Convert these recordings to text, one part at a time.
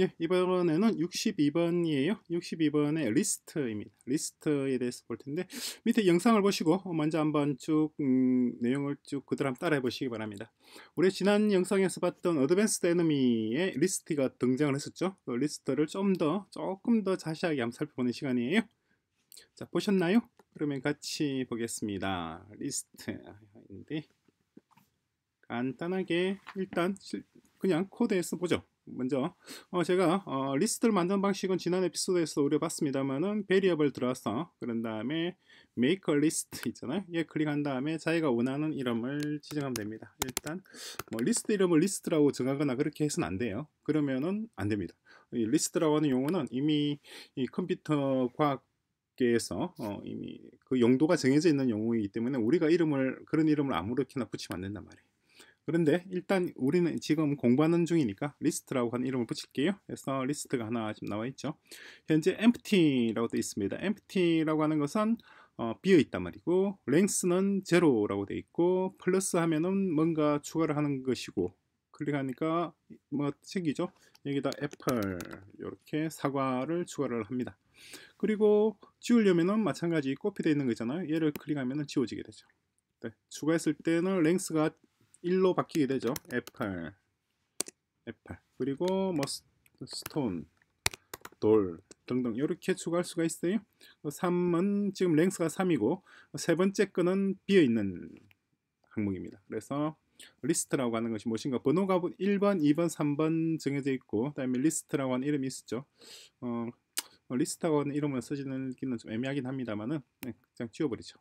예, 이번에는 62번이에요. 62번의 리스트입니다. 리스트에 대해서 볼 텐데 밑에 영상을 보시고 먼저 한번 쭉 음, 내용을 쭉 그대로 따라해 보시기 바랍니다. 우리 지난 영상에서 봤던 어드밴스드 에너미의 리스트가 등장을 했었죠. 그 리스트를 좀 더 조금 더 자세하게 한번 살펴보는 시간이에요. 자, 보셨나요? 그러면 같이 보겠습니다. 리스트인데 간단하게 일단 그냥 코드에서 보죠. 먼저 어 제가 어 리스트를 만드는 방식은 지난 에피소드에서 우려봤습니다만은 베리어블 들어서 그런 다음에 메이커 리스트 있잖아요. 얘 예, 클릭한 다음에 자기가 원하는 이름을 지정하면 됩니다. 일단 뭐 리스트 이름을 리스트라고 정하거나 그렇게 해서는 안 돼요. 그러면은 안 됩니다. 이 리스트라고 하는 용어는 이미 이 컴퓨터 과학 에서 어 이미 그 용도가 정해져 있는 용어이기 때문에 우리가 이름을 그런 이름을 아무렇게나 붙이면 안 된단 말이에요. 그런데 일단 우리는 지금 공부하는 중이니까 리스트라고 하는 이름을 붙일게요. 그래서 리스트가 하나 지금 나와 있죠. 현재 empty라고 되어 있습니다. empty라고 하는 것은 어, 비어 있단 말이고 l n 랭스는 제로라고 되어 있고 플러스 하면은 뭔가 추가를 하는 것이고 클릭하니까 뭐 책이죠. 여기다 애플 이렇게 사과를 추가를 합니다. 그리고 지우려면은 마찬가지 코피되어 있는 거잖아요. 얘를 클릭하면은 지워지게 되죠. 네, 추가했을 때는 l n 랭스가 1로 바뀌게 되죠. 애플, 애플 그리고 뭐 스톤, 돌 등등 이렇게 추가할 수가 있어요. 3은 지금 랭스가 3이고 세 번째 거는 비어있는 항목입니다. 그래서 리스트라고 하는 것이 무엇인가 번호가 1번, 2번, 3번 정해져 있고 그다음에 리스트라고 하는 이름이 있죠. 어, 리스트라고 하는 이름을 쓰지는 좀 애매하긴 합니다만은 네, 그냥 지워버리죠.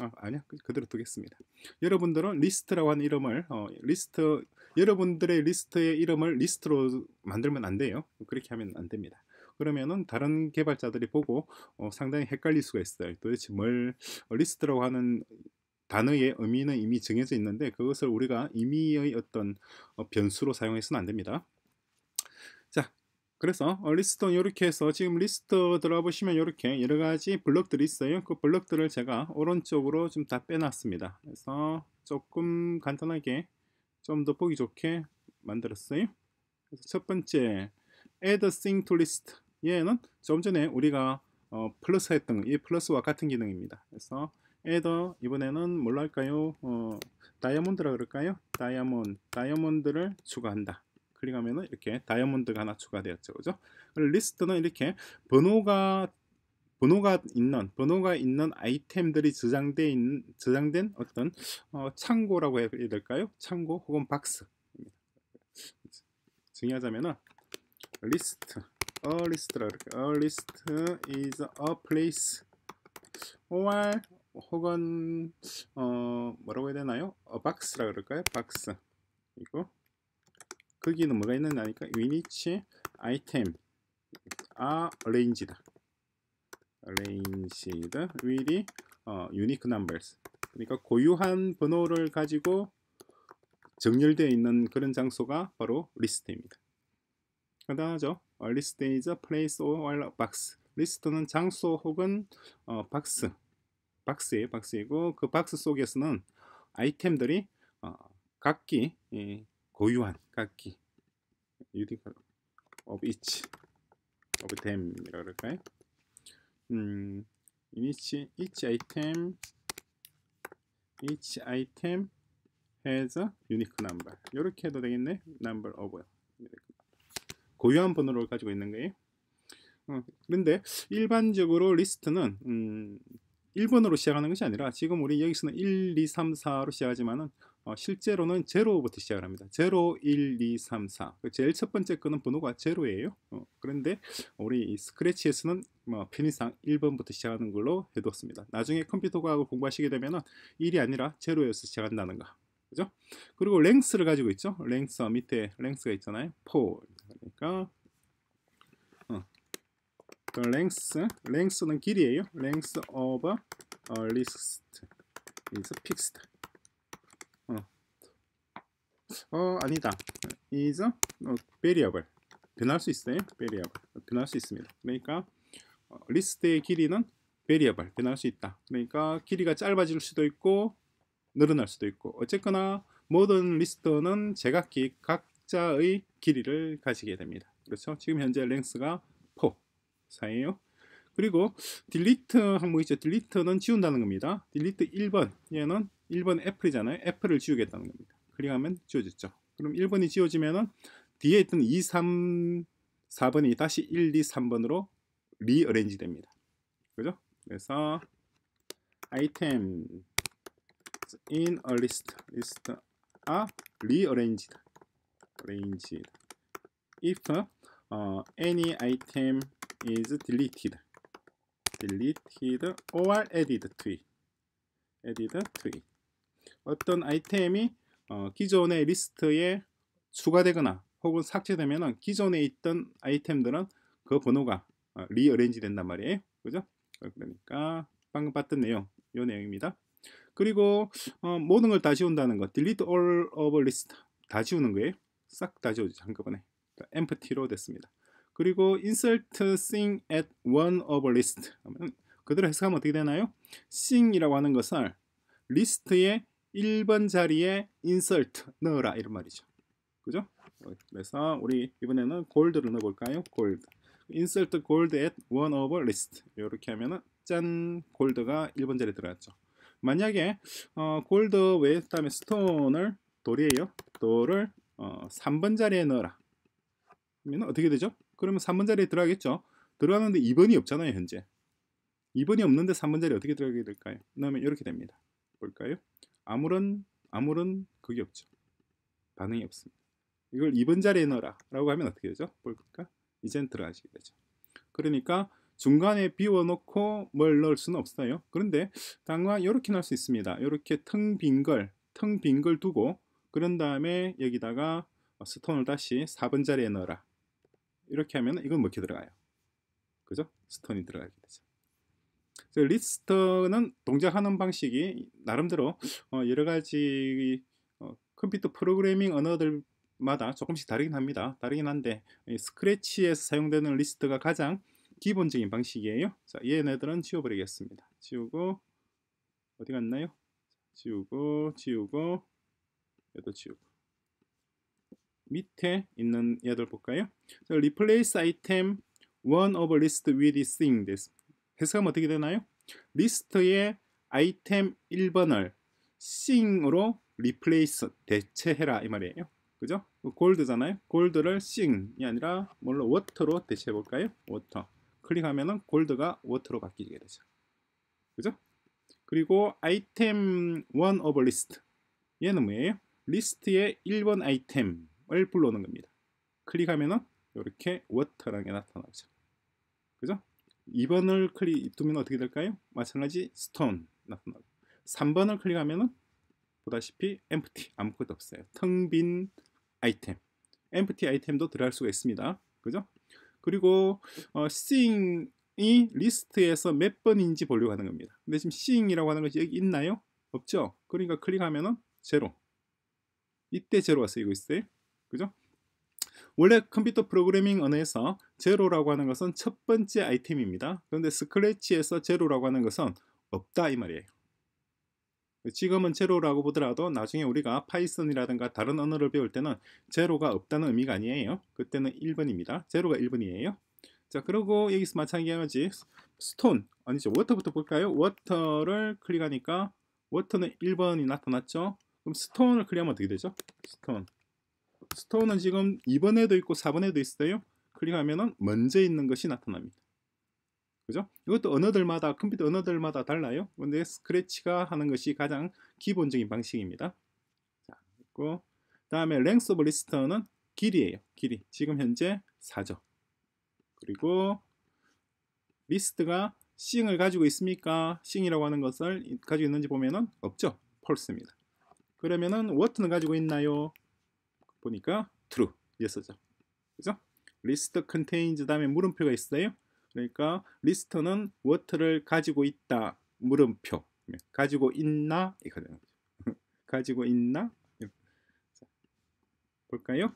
아, 어, 아니요 그, 그대로 두겠습니다. 여러분들은 리스트라고 하는 이름을 어, 리스트 여러분들의 리스트의 이름을 리스트로 만들면 안 돼요. 그렇게 하면 안 됩니다. 그러면은 다른 개발자들이 보고 어, 상당히 헷갈릴 수가 있어요. 도대체 뭘 어, 리스트라고 하는 단어의 의미는 이미 정해져 있는데 그것을 우리가 임의의 어떤 어, 변수로 사용해서는 안 됩니다. 자 그래서 어, 리스트 이렇게 해서 지금 리스트 들어보시면 이렇게 여러 가지 블록들이 있어요. 그 블록들을 제가 오른쪽으로 좀 다 빼놨습니다. 그래서 조금 간단하게 좀 더 보기 좋게 만들었어요. 그래서 첫 번째 add thing to list 얘는 좀 전에 우리가 어, 플러스 했던 이 플러스와 같은 기능입니다. 그래서 add 이번에는 뭘로 할까요? 어, 다이아몬드라 그럴까요? 다이아몬드 다이아몬드를 추가한다. 클릭하면은 이렇게 다이아몬드가 하나 추가되었죠. 그죠? 리스트는 이렇게 번호가 번호가 있는 번호가 있는 아이템들이 저장돼 있는 저장된 어떤 어, 창고라고 해야 될까요? 창고 혹은 박스. 정의하자면은 리스트 a list라 이렇게 a list is a place or 혹은 어 뭐라고 해야 되나요? a box라 그럴까요? 박스 이거 거기는 뭐가 있느냐니까 위니치 아이템 아 arranged a r r a 이 어, 유니크 q u 스 그러니까 고유한 번호를 가지고 정렬되어 있는 그런 장소가 바로 리스트입니다. 그다하죠 리스트 어, is a place or a box. 리스트는 장소 혹은 어, 박스 박스에 박스이고 그 박스 속에서는 아이템들이 어, 각기 예, 고유한 깎기 유니컬 of each of them 이라고 그럴까요? 음, in each, each item each item has a unique number 이렇게 해도 되겠네 number of 고유한 번호를 가지고 있는 거예요 어, 그런데 일반적으로 리스트는 음, 1번으로 시작하는 것이 아니라 지금 우리 여기서는 1, 2, 3, 4로 시작하지만은 어, 실제로는 제로부터 시작을 합니다. 제로, 1, 2, 3, 4. 제일 첫 번째 끄는 번호가 제로예요. 어, 그런데 우리 스크래치에서는 뭐 편의상 1번부터 시작하는 걸로 해뒀습니다. 나중에 컴퓨터 과학을 공부하시게 되면 1이 아니라 제로에서 시작한다는 거. 그죠? 그리고 랭스를 가지고 있죠. 랭스 밑에 랭스가 있잖아요. 4. 그러니까 어, 그 랭스, 랭스는 길이에요. 랭스 of a list is fixed. 어 아니다 is 어, variable 변할 수 있어요 variable 변할 수 있습니다 그러니까 리스트의 어, 길이는 variable 변할 수 있다 그러니까 길이가 짧아질 수도 있고 늘어날 수도 있고 어쨌거나 모든 리스트는 제각기 각자의 길이를 가지게 됩니다 그렇죠 지금 현재 랭스가 4 4예요 그리고 delete 항목 있죠 delete는 지운다는 겁니다 delete 1번 얘는 1번 애플이잖아요 애플을 지우겠다는 겁니다 클릭하면 지워졌죠. 그럼 1번이 지워지면은 뒤에 있던 2, 3, 4번이 다시 1, 2, 3번으로 리어레인지 됩니다. 그죠? 그래서 아이템 in a list list are rearranged arranged if uh, any item is deleted deleted or added to it added to it 어떤 아이템이 어, 기존의 리스트에 추가되거나 혹은 삭제되면 기존에 있던 아이템들은 그 번호가 어, 리어레인지 된단 말이에요. 그죠? 그러니까 방금 봤던 내용, 요 내용입니다. 그리고 어, 모든 걸 다 지운다는 거 delete all of list 다 지우는 거예요. 싹 다 지워주죠 한꺼번에. 그러니까 empty로 됐습니다. 그리고 insert s h i n g at one of list 그대로 해석하면 어떻게 되나요? s h i n g 이라고 하는 것을 리스트에 1번 자리에 insert 넣어라 이런 말이죠. 그죠? 그래서 우리 이번에는 골드를 넣어볼까요? 골드. insert gold at one o f e list 이렇게 하면은 짠 골드가 1번 자리에 들어갔죠. 만약에 어, 골드 외 다음에 스톤을 돌이에요. 돌을 어, 3번 자리에 넣어라. 그러면 어떻게 되죠? 그러면 3번 자리에 들어가겠죠. 들어가는데 2번이 없잖아요, 현재. 2번이 없는데 3번 자리에 어떻게 들어가게 될까요? 그러면 이렇게 됩니다. 볼까요? 아무런 아무런 그게 없죠. 반응이 없습니다. 이걸 2번 자리에 넣어라 라고 하면 어떻게 되죠? 볼까? 이젠 들어가시게 되죠. 그러니까 중간에 비워놓고 뭘 넣을 수는 없어요. 그런데 당과 이렇게 넣을 수 있습니다. 이렇게 텅 빈 걸, 텅 빈 걸 두고 그런 다음에 여기다가 스톤을 다시 4번 자리에 넣어라. 이렇게 하면 이건 먹게 들어가요. 그죠? 스톤이 들어가게 되죠. 리스트는 동작하는 방식이 나름대로 어, 여러 가지 어, 컴퓨터 프로그래밍 언어들마다 조금씩 다르긴 합니다. 다르긴 한데 스크래치에서 사용되는 리스트가 가장 기본적인 방식이에요. 자, 얘네들은 지워버리겠습니다. 지우고 어디 갔나요? 지우고 지우고 얘도 지우고 밑에 있는 얘들 볼까요? 자, replace item one of list with thing this 해석하면 어떻게 되나요? 리스트의 아이템 1번을 싱으로 리플레이스 대체해라 이 말이에요. 그죠? 골드잖아요. 골드를 싱이 아니라 뭘로 워터로 대체해 볼까요? 워터. 클릭하면은 골드가 워터로 바뀌게 되죠. 그죠? 그리고 아이템 1 of list 얘는 뭐예요? 리스트의 1번 아이템을 불러오는 겁니다. 클릭하면은 이렇게 워터라는 게 나타나죠. 그죠? 2번을 클릭 두면 어떻게 될까요? 마찬가지 stone 나타나고 3번을 클릭하면은 보다시피 empty 아무것도 없어요. 텅 빈 아이템 empty 아이템도 들어갈 수가 있습니다. 그죠? 그리고 어, seeing이 리스트에서 몇 번인지 보려고 하는 겁니다. 근데 지금 seeing이라고 하는 것이 여기 있나요? 없죠? 그러니까 클릭하면은 제로 이때 제로가 쓰이고 있어요. 그죠? 원래 컴퓨터 프로그래밍 언어에서 제로라고 하는 것은 첫 번째 아이템입니다. 그런데 스크래치에서 제로라고 하는 것은 없다 이 말이에요. 지금은 제로라고 보더라도 나중에 우리가 파이썬이라든가 다른 언어를 배울 때는 제로가 없다는 의미가 아니에요. 그때는 1번입니다. 제로가 1번이에요. 자 그리고 여기서 마찬가지 스톤 아니죠 워터부터 볼까요? 워터를 클릭하니까 워터는 1번이 나타났죠. 그럼 스톤을 클릭하면 어떻게 되죠? 스톤 스톤은 지금 2번에도 있고 4번에도 있어요. 클릭하면은 먼저 있는 것이 나타납니다. 그죠? 이것도 언어들마다 컴퓨터 언어들마다 달라요. 근데 스크래치가 하는 것이 가장 기본적인 방식입니다. 자, 있고 다음에 랭스 오브 리스트는 길이에요. 길이. 지금 현재 4죠. 그리고 리스트가 싱을 가지고 있습니까? 싱이라고 하는 것을 가지고 있는지 보면은 없죠. 폴스입니다. 그러면은 워트는 가지고 있나요? 보니까 true 이랬었죠. 그죠? list contains 그 다음에 물음표가 있어요. 그러니까 리스트는 what를 가지고 있다 물음표 네, 가지고 있나 이거 죠 가지고 있나 네. 볼까요?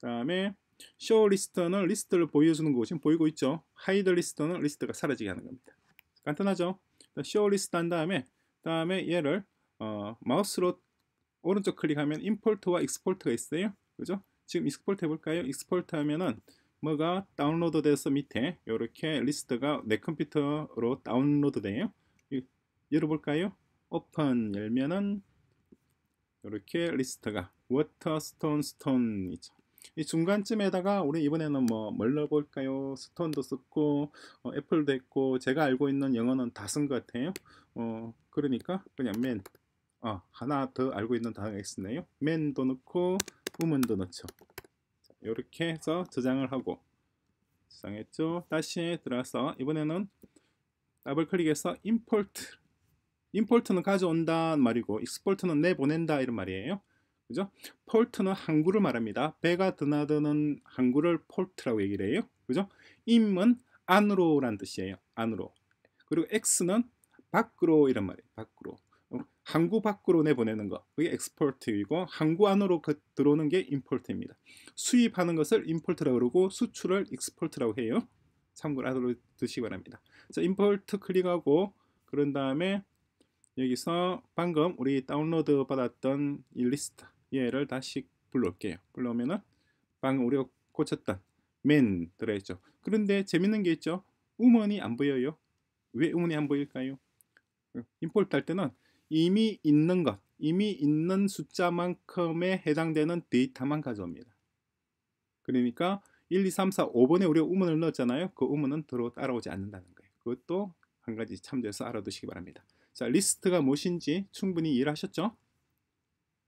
다음에 show 리스트는 리스트를 보여주는 거 지금 보이고 있죠. hide 리스트는 리스트가 사라지게 하는 겁니다. 간단하죠. show 리스트 한 다음에 그 다음에 얘를 어, 마우스로 오른쪽 클릭하면 임포트와 익스포트가 있어요. 그죠? 지금 익스포트 해볼까요? 익스포트 하면은 뭐가 다운로드 돼서 밑에 이렇게 리스트가 내 컴퓨터로 다운로드 돼요. 열어볼까요? 오픈 열면은 이렇게 리스트가 워터 스톤 스톤이죠. 이 중간쯤에다가 우리 이번에는 뭐 뭘 넣어볼까요? 스톤도 썼고 어, 애플도 했고 제가 알고 있는 영어는 다 쓴 것 같아요. 어, 그러니까 그냥 맨 어, 하나 더 알고 있는 단어가 있었네요. 맨도 넣고 후문도 넣죠. 이렇게 해서 저장을 하고 저장했죠. 다시 들어서 이번에는 더블 클릭해서 import import는 가져온다 말이고 export는 내보낸다 이런 말이에요. 그죠? 폴트는 항구를 말합니다. 배가 드나드는 항구를 폴트라고 얘기를 해요. 그죠? 임은 안으로란 뜻이에요. 안으로. 그리고 x는 밖으로 이런 말이에요. 밖으로. 어, 항구 밖으로 내보내는 거 그게 엑스포트이고 항구 안으로 그, 들어오는 게 임포트입니다. 수입하는 것을 임포트라고 그러고 수출을 익스포트라고 해요. 참고를 하도록 두시기 바랍니다. 자, 임포트 클릭하고 그런 다음에 여기서 방금 우리 다운로드 받았던 이 리스트 얘를 다시 불러올게요. 불러오면은 방금 우리가 고쳤던 맨 들어있죠. 그런데 재밌는 게 있죠. 우먼이 안 보여요. 왜 우먼이 안 보일까요? 어, 임포트 할 때는 이미 있는 것, 이미 있는 숫자만큼에 해당되는 데이터만 가져옵니다. 그러니까 1, 2, 3, 4, 5번에 우리가 우문을 넣었잖아요. 그 우문은 들어 따라오지 않는다는 거예요. 그것도 한 가지 참조해서 알아두시기 바랍니다. 자, 리스트가 무엇인지 충분히 이해를 하셨죠?